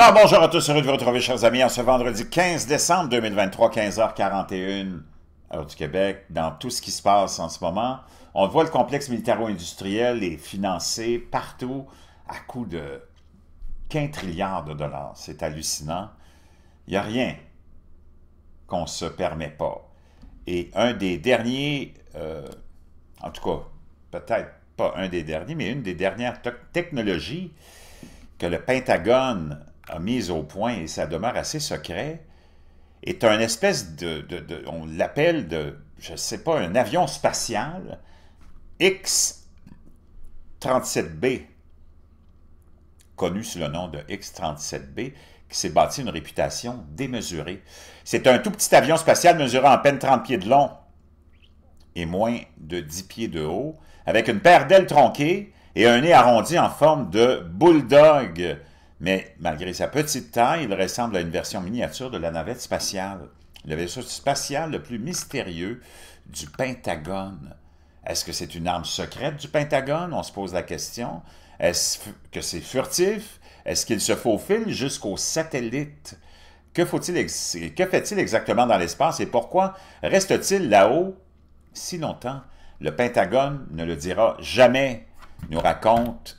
Alors bonjour à tous, heureux de vous retrouver chers amis en ce vendredi 15 décembre 2023, 15h41 heure du Québec, dans tout ce qui se passe en ce moment. On voit le complexe militaro-industriel est financé partout à coût de 15 trilliards de dollars. C'est hallucinant. Il n'y a rien qu'on ne se permet pas. Et un des derniers, euh, en tout cas, peut-être pas un des derniers, mais une des dernières technologies que le Pentagone a mise au point, et ça demeure assez secret, est un espèce de, de on l'appelle de, je ne sais pas, un avion spatial X-37B, connu sous le nom de X-37B, qui s'est bâti une réputation démesurée. C'est un tout petit avion spatial mesurant à peine 30 pieds de long et moins de 10 pieds de haut, avec une paire d'ailes tronquées et un nez arrondi en forme de bulldog mais malgré sa petite taille, il ressemble à une version miniature de la navette spatiale, le vaisseau spatial le plus mystérieux du Pentagone. Est-ce que c'est une arme secrète du Pentagone? On se pose la question. Est-ce que c'est furtif? Est-ce qu'il se faufile jusqu'aux satellites? Que, que fait-il exactement dans l'espace et pourquoi reste-t-il là-haut si longtemps? Le Pentagone ne le dira jamais, nous raconte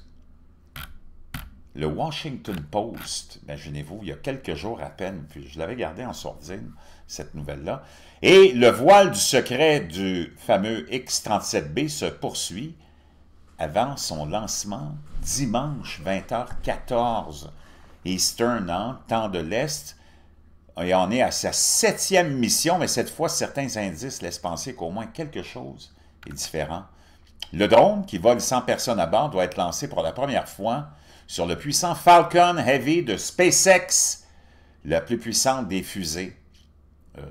le Washington Post, imaginez-vous, il y a quelques jours à peine, puis je l'avais gardé en sourdine, cette nouvelle-là, et le voile du secret du fameux X-37B se poursuit avant son lancement dimanche 20h14 Eastern, en temps de l'Est, et on est à sa septième mission, mais cette fois, certains indices laissent penser qu'au moins quelque chose est différent. Le drone, qui vole 100 personnes à bord, doit être lancé pour la première fois sur le puissant Falcon Heavy de SpaceX, la plus puissante des fusées euh,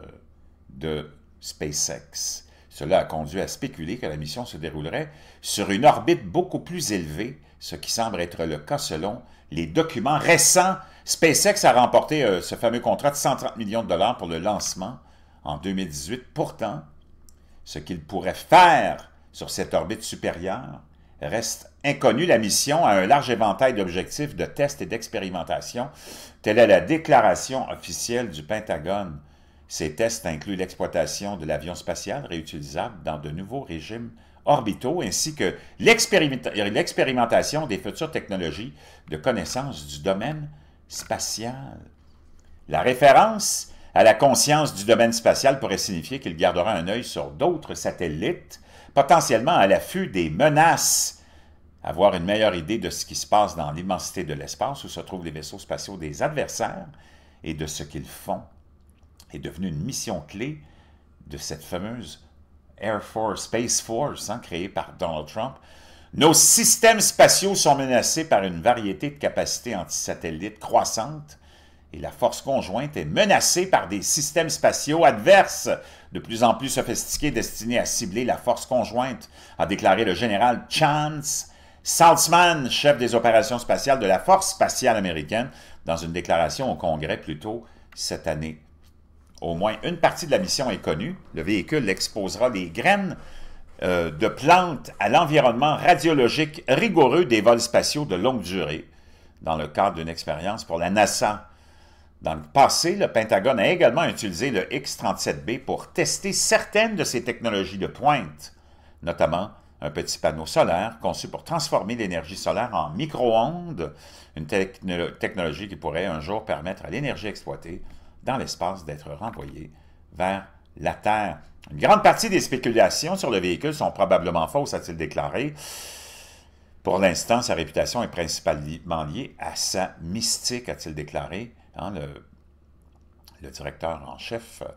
de SpaceX. Cela a conduit à spéculer que la mission se déroulerait sur une orbite beaucoup plus élevée, ce qui semble être le cas selon les documents récents. SpaceX a remporté euh, ce fameux contrat de 130 millions de dollars pour le lancement en 2018. Pourtant, ce qu'il pourrait faire sur cette orbite supérieure Reste inconnue la mission à un large éventail d'objectifs de tests et d'expérimentation. Telle est la déclaration officielle du Pentagone. Ces tests incluent l'exploitation de l'avion spatial réutilisable dans de nouveaux régimes orbitaux ainsi que l'expérimentation des futures technologies de connaissance du domaine spatial. La référence à la conscience du domaine spatial pourrait signifier qu'il gardera un œil sur d'autres satellites, potentiellement à l'affût des menaces. Avoir une meilleure idée de ce qui se passe dans l'immensité de l'espace où se trouvent les vaisseaux spatiaux des adversaires et de ce qu'ils font est devenu une mission clé de cette fameuse Air Force, Space Force, hein, créée par Donald Trump. Nos systèmes spatiaux sont menacés par une variété de capacités antisatellites croissantes et la force conjointe est menacée par des systèmes spatiaux adverses de plus en plus sophistiqués destinés à cibler la force conjointe, a déclaré le général Chance Saltzman, chef des opérations spatiales de la Force spatiale américaine, dans une déclaration au Congrès plus tôt cette année. Au moins une partie de la mission est connue. Le véhicule exposera les graines euh, de plantes à l'environnement radiologique rigoureux des vols spatiaux de longue durée dans le cadre d'une expérience pour la NASA dans le passé, le Pentagone a également utilisé le X-37B pour tester certaines de ses technologies de pointe, notamment un petit panneau solaire conçu pour transformer l'énergie solaire en micro-ondes, une technologie qui pourrait un jour permettre à l'énergie exploitée dans l'espace d'être renvoyée vers la Terre. Une grande partie des spéculations sur le véhicule sont probablement fausses, a-t-il déclaré. Pour l'instant, sa réputation est principalement liée à sa mystique, a-t-il déclaré. Hein, le, directeur en chef, euh,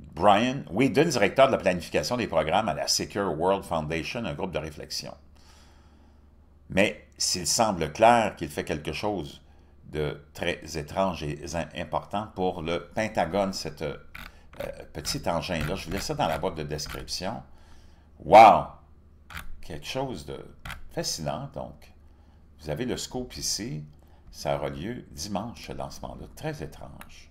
Brian Whedon, directeur de la planification des programmes à la Secure World Foundation, un groupe de réflexion. Mais s'il semble clair qu'il fait quelque chose de très étrange et important pour le Pentagone, cette euh, petit engin-là, je vous laisse ça dans la boîte de description. Wow! Quelque chose de fascinant, donc. Vous avez le scope ici, ça aura lieu dimanche, ce lancement-là. Très étrange.